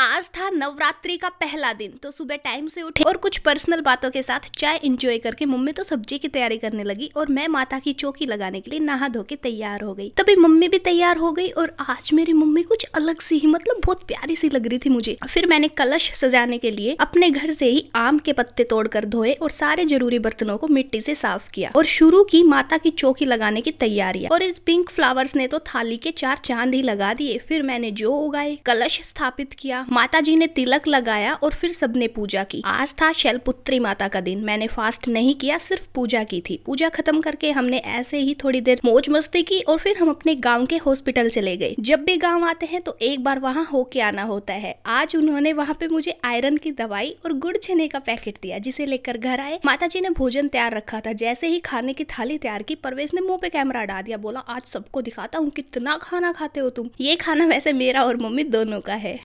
आज था नवरात्रि का पहला दिन तो सुबह टाइम से उठे और कुछ पर्सनल बातों के साथ चाय एंजॉय करके मम्मी तो सब्जी की तैयारी करने लगी और मैं माता की चौकी लगाने के लिए नहा धो के तैयार हो गई तभी मम्मी भी तैयार हो गई और आज मेरी मम्मी कुछ अलग सी ही मतलब बहुत प्यारी सी लग रही थी मुझे फिर मैंने कलश सजाने के लिए अपने घर से ही आम के पत्ते तोड़कर धोए और सारे जरूरी बर्तनों को मिट्टी से साफ किया और शुरू की माता की चौकी लगाने की तैयारी और इस पिंक फ्लावर्स ने तो थाली के चार चांद ही लगा दिए फिर मैंने जो उगाए कलश स्थापित किया माता जी ने तिलक लगाया और फिर सबने पूजा की आज था शैलपुत्री माता का दिन मैंने फास्ट नहीं किया सिर्फ पूजा की थी पूजा खत्म करके हमने ऐसे ही थोड़ी देर मौज मस्ती की और फिर हम अपने गाँव के हॉस्पिटल चले गए जब भी गाँव आते हैं तो एक बार वहाँ होके आना होता है आज उन्होंने वहाँ पे मुझे आयरन की दवाई और गुड़ छने का पैकेट दिया जिसे लेकर घर आए माता जी ने भोजन तैयार रखा था जैसे ही खाने की थाली तैयार की परवेज ने मुंह पे कैमरा डाल दिया बोला आज सबको दिखाता हूँ कितना खाना खाते हो तुम ये खाना वैसे मेरा और मम्मी दोनों का है